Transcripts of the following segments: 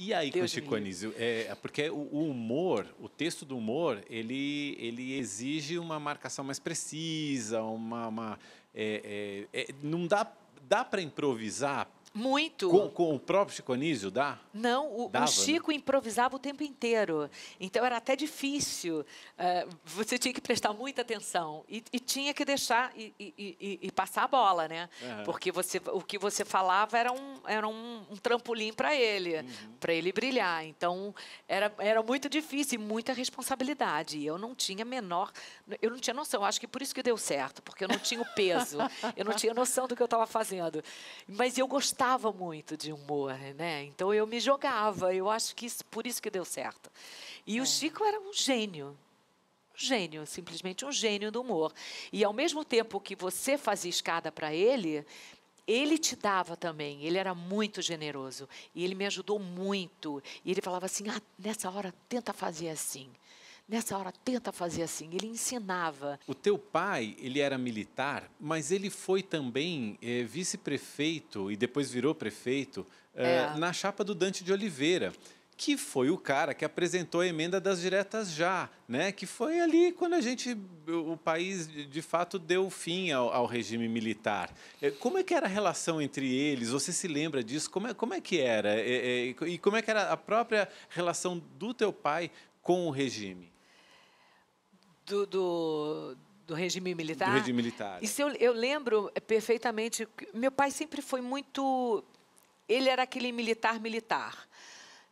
E aí Deus com Chico Anísio? É, porque o, o, humor, o texto do humor, ele, ele exige uma marcação mais precisa, uma. uma é, é, é não dá, dá para improvisar muito. Com, com o próprio Chico Anísio, dá? Não, o, Dava, o né? Chico né? improvisava o tempo inteiro. Então era até difícil. Uh, você tinha que prestar muita atenção. E, e tinha que deixar e, e, e, passar a bola, né? Uhum. Porque você, o que você falava era um, era um, um trampolim para ele, uhum. para ele brilhar. Então era, era muito difícil e muita responsabilidade. eu não tinha menor. Eu não tinha noção. acho que por isso que deu certo, porque eu não tinha o peso. eu não tinha noção do que eu estava fazendo. Mas eu gostava gostava muito de humor, né? Então eu me jogava. Eu acho que isso, por isso que deu certo. E é. o Chico era um gênio. Um gênio, simplesmente um gênio do humor. E ao mesmo tempo que você fazia escada para ele, ele te dava também, ele era muito generoso e ele me ajudou muito. E ele falava assim: ah, nessa hora tenta fazer assim. Nessa hora, tenta fazer assim. Ele ensinava. O teu pai, ele era militar, mas ele foi também é, vice-prefeito e depois virou prefeito eh, é. na chapa do Dante de Oliveira que foi o cara que apresentou a emenda das diretas já, né? Que foi ali quando a gente, o país de fato deu fim ao, ao regime militar. Eh, como é que era a relação entre eles? Você se lembra disso? Como é, como é que era? E, e como é que era a própria relação do teu pai com o regime? do, do do regime militar. Do regime militar. Isso eu, eu lembro perfeitamente. Meu pai sempre foi muito. Ele era aquele militar militar,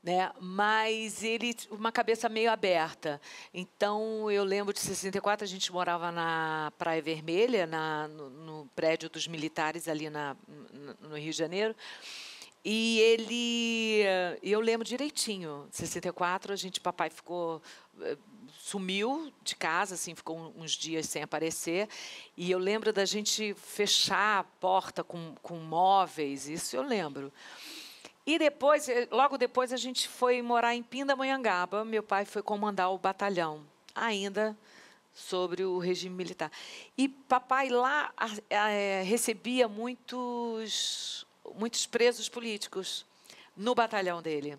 né? Mas ele uma cabeça meio aberta. Então eu lembro de 64 a gente morava na Praia Vermelha, na, no, no prédio dos militares ali na, no Rio de Janeiro. E ele, eu lembro direitinho, 64 a gente, papai ficou eh, sumiu de casa, assim, ficou uns dias sem aparecer. E eu lembro da gente fechar a porta com, com móveis, isso eu lembro. E depois, eh, logo depois, a gente foi morar em Pindamonhangaba. Meu pai foi comandar o batalhão, ainda sobre o regime militar. E papai lá é, recebia muitos, muitos presos políticos no batalhão dele.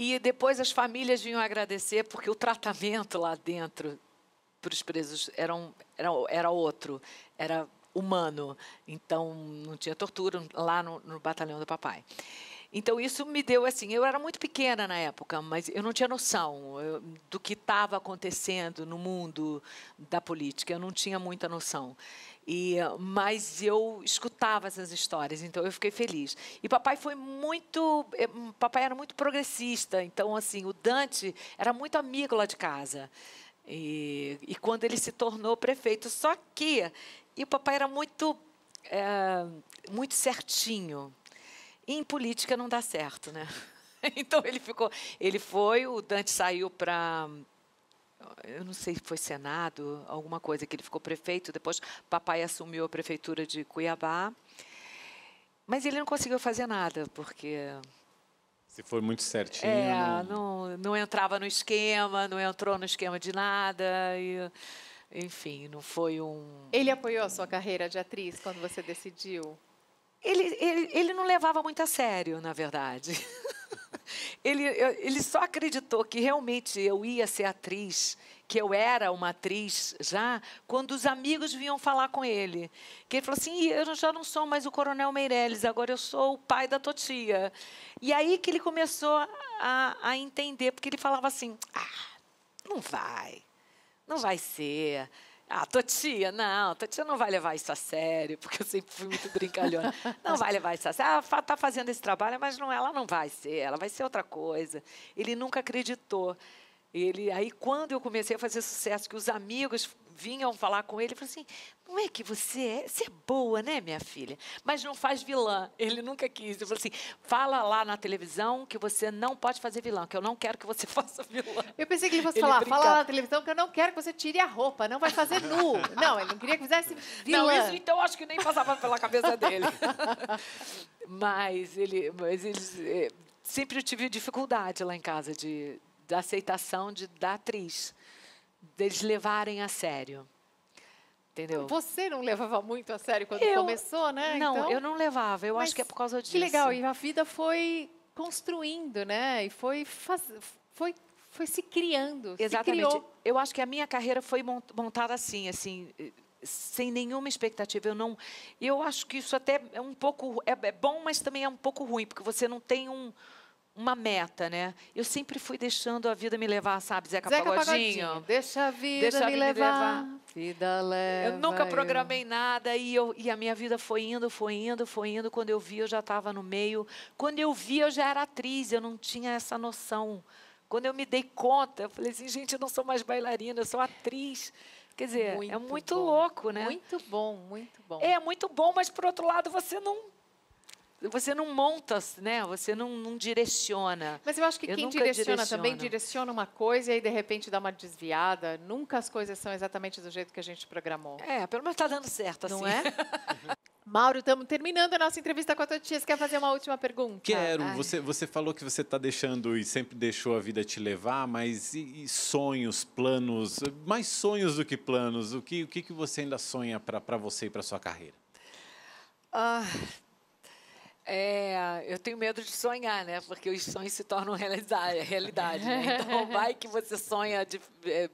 E depois as famílias vinham agradecer porque o tratamento lá dentro para os presos era, um, era, era outro, era humano. Então não tinha tortura lá no, no batalhão do papai. Então isso me deu assim, eu era muito pequena na época, mas eu não tinha noção do que estava acontecendo no mundo da política, eu não tinha muita noção. E, mas eu escutava essas histórias, então eu fiquei feliz. E papai foi muito. Eh, papai era muito progressista, então, assim, o Dante era muito amigo lá de casa. E, e quando ele se tornou prefeito. Só que. E o papai era muito. É, muito certinho. E em política não dá certo, né? Então ele ficou. Ele foi, o Dante saiu para eu não sei se foi Senado, alguma coisa, que ele ficou prefeito, depois papai assumiu a prefeitura de Cuiabá. Mas ele não conseguiu fazer nada, porque. Se for muito certinho. É, não, não entrava no esquema, não entrou no esquema de nada. E, enfim, não foi um. Ele apoiou a sua carreira de atriz quando você decidiu? Ele, ele, ele não levava muito a sério, na verdade. Ele, ele só acreditou que realmente eu ia ser atriz, que eu era uma atriz já, quando os amigos vinham falar com ele. Que ele falou assim: eu já não sou mais o Coronel Meirelles, agora eu sou o pai da Totia. E aí que ele começou a, a entender, porque ele falava assim: ah, não vai, não vai ser ah, tua tia, não, tua tia não vai levar isso a sério, porque eu sempre fui muito brincalhona. não vai levar isso a sério. Ela ah, tá fazendo esse trabalho, mas não, ela não vai ser, ela vai ser outra coisa. Ele nunca acreditou. Ele, aí quando eu comecei a fazer sucesso, que os amigos vinham falar com ele, falou assim, não é que você é, você é boa, né, minha filha? Mas não faz vilã. Ele nunca quis. ele falou assim, fala lá na televisão que você não pode fazer vilã, que eu não quero que você faça vilã. Eu pensei que ele fosse ele falar, fala lá na televisão que eu não quero que você tire a roupa, não vai fazer nu. não, ele não queria que fizesse vilã. Não, isso então acho que nem passava pela cabeça dele. mas ele, mas ele eh, sempre eu tive dificuldade lá em casa de, da aceitação de, da atriz, deles levarem a sério. Entendeu? Você não levava muito a sério quando eu, começou, né? Não, então, eu não levava. Eu acho que é por causa disso. Que legal. E a vida foi construindo, né? E foi, faz, foi, foi se criando. Exatamente. Se eu acho que a minha carreira foi montada assim, assim sem nenhuma expectativa. Eu não, eu acho que isso até é um pouco é, é, bom, mas também é um pouco ruim, porque você não tem um uma meta, né? Eu sempre fui deixando a vida me levar, sabe, Zeca, Zeca Pagodinho. Pagodinho. Deixa a vida deixa me, levar, levar. Vida leva. Eu nunca programei eu. nada e, eu, e a minha vida foi indo, foi indo, foi indo. Quando eu vi, eu já estava no meio. Quando eu vi, eu já era atriz, eu não tinha essa noção. Quando eu me dei conta, eu falei assim, gente, eu não sou mais bailarina, eu sou atriz. Quer dizer, é muito é muito bom. louco, né? Muito bom, muito bom. É, muito bom, mas por outro lado, você não você não monta, né? Você não, não direciona. Mas eu acho que eu quem direciona direciono. também direciona uma coisa e aí de repente dá uma desviada. Nunca as coisas são exatamente do jeito que a gente programou. É, pelo menos está dando certo, assim. Não é? Mauro, estamos terminando a nossa entrevista com a Totias. Quer fazer uma última pergunta? Quero. Você, você falou que você está deixando e sempre deixou a vida te levar, mas e, e sonhos, planos? Mais sonhos do que planos. O que, o que, que você ainda sonha para você e para sua carreira? Ah. Uh é, eu tenho medo de sonhar, né? Porque os sonhos se tornam realidade. realidade né? Então, vai que você sonha de. É,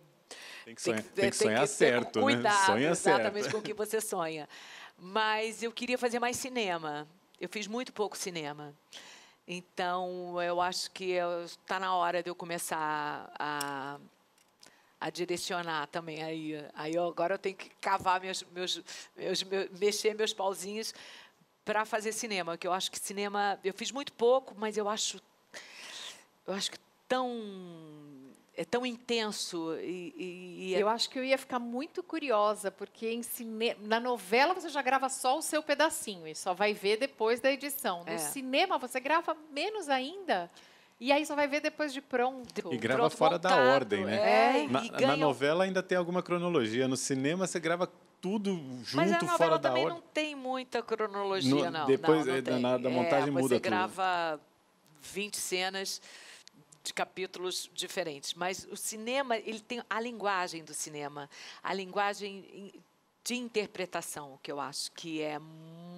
tem que sonhar, tem que, tem é, que sonhar tem que certo, né? cuidado, né? Sonha exatamente certo. com o que você sonha. Mas eu queria fazer mais cinema. Eu fiz muito pouco cinema. Então, eu acho que está na hora de eu começar a, a direcionar também aí. Aí eu, agora eu tenho que cavar meus, meus, meus, meus mexer meus pauzinhos para fazer cinema, que eu acho que cinema, eu fiz muito pouco, mas eu acho eu acho que tão é tão intenso e, e, e é eu acho que eu ia ficar muito curiosa porque em cine... na novela você já grava só o seu pedacinho e só vai ver depois da edição no é. cinema você grava menos ainda e aí só vai ver depois de pronto. E grava pronto fora montado, da ordem, né? É, é na, ganha... na novela ainda tem alguma cronologia. No cinema você grava tudo junto, Mas a novela fora da também hora. não tem muita cronologia, no, não. Depois não, é não é, na, da montagem é, muda você tudo. Você grava 20 cenas de capítulos diferentes. Mas o cinema, ele tem a linguagem do cinema, a linguagem de interpretação, que eu acho que é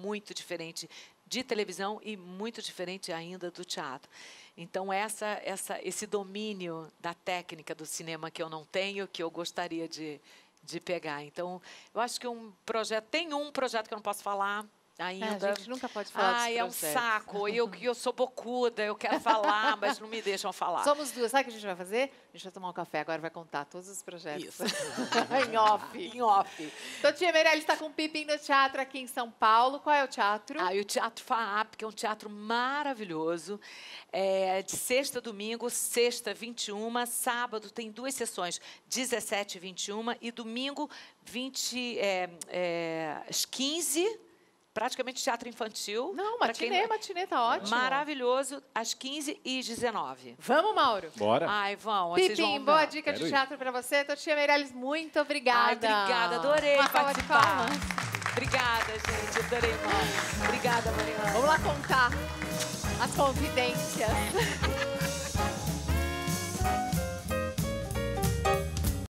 muito diferente de televisão e muito diferente ainda do teatro. Então essa, essa, esse domínio da técnica do cinema que eu não tenho, que eu gostaria de de pegar. Então, eu acho que um projeto. Tem um projeto que eu não posso falar, Ainda... É, a gente nunca pode falar Ai, é um saco. Eu que eu sou bocuda, eu quero falar, mas não me deixam falar. Somos duas. Sabe o que a gente vai fazer? A gente vai tomar um café agora, vai contar todos os projetos. Isso. em off. Em off. Então, tia Meirelles está com o Pipim no Teatro aqui em São Paulo. Qual é o teatro? Ah, e o Teatro FAAP, que é um teatro maravilhoso. É, de sexta a domingo, sexta 21, sábado tem duas sessões, 17 e 21, e domingo 20, é, é, às 15 praticamente teatro infantil. Não, matinê, quem... matinê tá ótimo. Maravilhoso, às 15 e 19 Vamos, Mauro? Bora. Ai, vão. Pipim, boa dica Quero de teatro para você. Totinha Meirelles, muito obrigada. Ai, obrigada, adorei Uma participar. Obrigada, gente. Adorei, Mauro. Obrigada, Mariana. Vamos lá contar as convidências